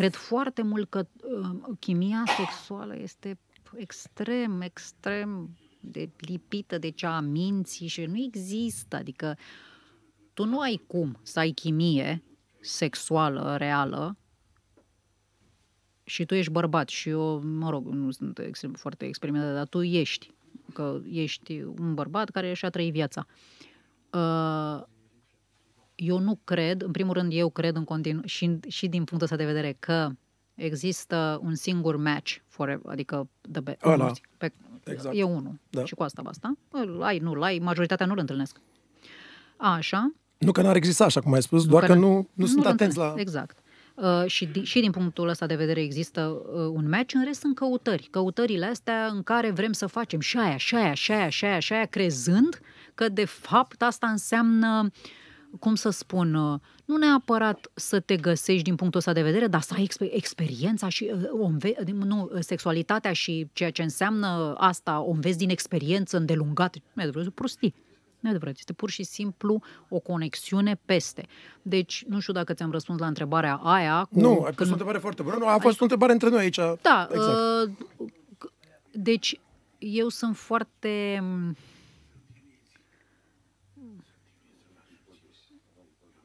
Cred foarte mult că uh, chimia sexuală este extrem, extrem de lipită de cea a minții și nu există. Adică tu nu ai cum să ai chimie sexuală, reală, și tu ești bărbat și eu, mă rog, nu sunt extrem, foarte experimentată, dar tu ești, că ești un bărbat care și-a trăit viața. Uh, eu nu cred, în primul rând eu cred în continuu și, și din punctul ăsta de vedere că există un singur match forever, adică the best. Ăla. Pe, exact. E unul. Da. Și cu asta basta. Îl ai, nu ai, majoritatea nu-l întâlnesc. Așa. Nu că n-ar exista, așa cum ai spus, nu doar că, nu, nu, nu sunt atenți la... Exact. Uh, și, din, și din punctul ăsta de vedere există uh, un match, în rest sunt căutări. Căutările astea în care vrem să facem și aia, și aia, și aia, și aia, și aia, crezând că de fapt asta înseamnă uh, cum să spun, uh, nu neapărat să te găsești din punctul ăsta de vedere, dar să ai experiența și uh, o înve- nu, sexualitatea și ceea ce înseamnă asta, o înveți din experiență îndelungată. Nu e adevărat, prostii. Nu e adevărat, este pur și simplu o conexiune peste. Deci, nu știu dacă ți-am răspuns la întrebarea aia. Cu nu, a fost o întrebare foarte bună. Nu, a fost ai... o întrebare între noi aici. Da, exact. Uh, deci, eu sunt foarte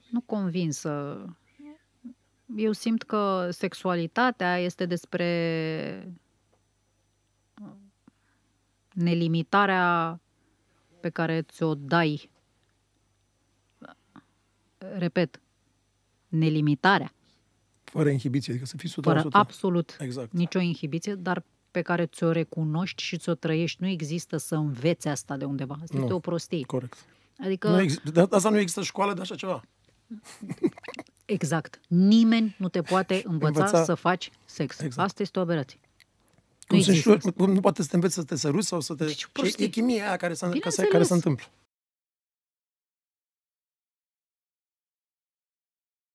nu convinsă. Eu simt că sexualitatea este despre uh, nelimitarea pe care ți-o dai. Repet, nelimitarea. Fără inhibiție, adică să fii 100%. Fără absolut exact. nicio inhibiție, dar pe care ți-o recunoști și ți-o trăiești. Nu există să înveți asta de undeva. Asta nu. este o prostie. Corect. Adică... Nu ex- de asta nu există școală de așa ceva. Exact. Nimeni nu te poate învăța, învăța... să faci sex. Exact. Asta este o aberație. Nu, nu, se nu poate să te înveți să te săruți sau să te... Deci, e chimia aia care, se, care se întâmplă.